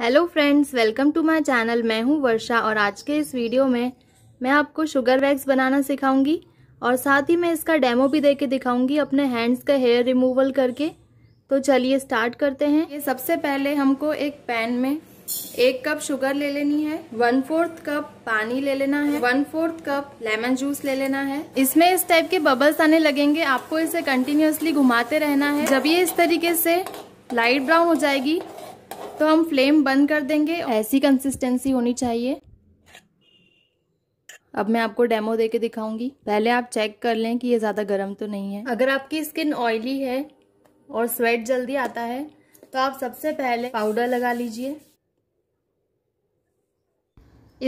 hello friends welcome to my channel मैं हूं वर्षा और आज के इस वीडियो में मैं आपको शुगर वैक्स बनाना सिखाऊंगी और साथ ही मैं इसका डेमो भी देके दिखाऊंगी अपने हैंड्स का हेयर रिमूवल करके तो चलिए स्टार्ट करते हैं ये सबसे पहले हमको एक पैन में एक कप शुगर ले लेनी है वन फोर्थ कप पानी ले लेना है one fourth cup lemon juice ले लेना है इसमें इस टाइप के बबल्स आने लगेंगे आपको इसे कंटिन्यूसली घुमाते रहना है जब ये इस तरीके से लाइट ब्राउन हो जाएगी तो हम फ्लेम बंद कर देंगे ऐसी कंसिस्टेंसी होनी चाहिए अब मैं आपको डेमो दे के दिखाऊंगी पहले आप चेक कर लें कि ये ज़्यादा गर्म तो नहीं है अगर आपकी स्किन ऑयली है और स्वेट जल्दी आता है तो आप सबसे पहले पाउडर लगा लीजिए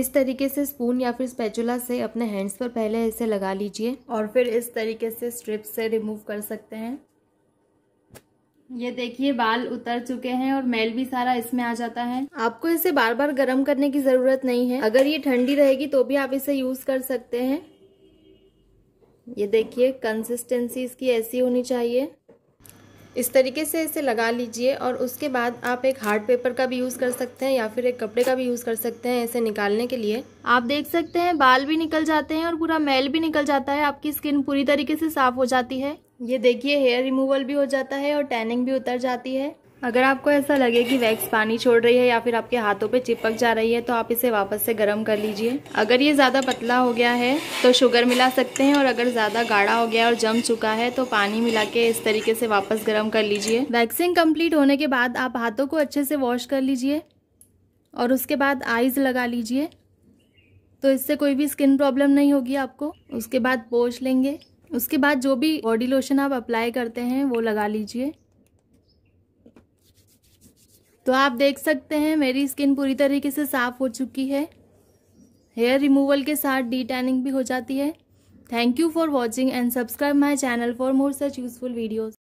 इस तरीके से स्पून या फिर स्पेचुला से अपने हैंड्स पर पहले इसे लगा लीजिए और फिर इस तरीके से स्ट्रिप से रिमूव कर सकते हैं ये देखिए बाल उतर चुके हैं और मैल भी सारा इसमें आ जाता है आपको इसे बार बार गर्म करने की जरूरत नहीं है अगर ये ठंडी रहेगी तो भी आप इसे यूज कर सकते हैं ये देखिए कंसिस्टेंसी इसकी ऐसी होनी चाहिए इस तरीके से इसे लगा लीजिए और उसके बाद आप एक हार्ड पेपर का भी यूज़ कर सकते हैं या फिर एक कपड़े का भी यूज़ कर सकते हैं इसे निकालने के लिए आप देख सकते हैं बाल भी निकल जाते हैं और पूरा मैल भी निकल जाता है आपकी स्किन पूरी तरीके से साफ हो जाती है ये देखिए हेयर रिमूवल भी हो जाता है और टैनिंग भी उतर जाती है अगर आपको ऐसा लगे कि वैक्स पानी छोड़ रही है या फिर आपके हाथों पे चिपक जा रही है तो आप इसे वापस से गर्म कर लीजिए अगर ये ज़्यादा पतला हो गया है तो शुगर मिला सकते हैं और अगर ज़्यादा गाढ़ा हो गया और जम चुका है तो पानी मिला के इस तरीके से वापस गर्म कर लीजिए वैक्सिंग कम्प्लीट होने के बाद आप हाथों को अच्छे से वॉश कर लीजिए और उसके बाद आइज लगा लीजिए तो इससे कोई भी स्किन प्रॉब्लम नहीं होगी आपको उसके बाद पोछ लेंगे उसके बाद जो भी बॉडी लोशन आप अप्लाई करते हैं वो लगा लीजिए तो आप देख सकते हैं मेरी स्किन पूरी तरीके से साफ़ हो चुकी है हेयर रिमूवल के साथ डी टैनिंग भी हो जाती है thank you for watching and subscribe my channel for more such useful videos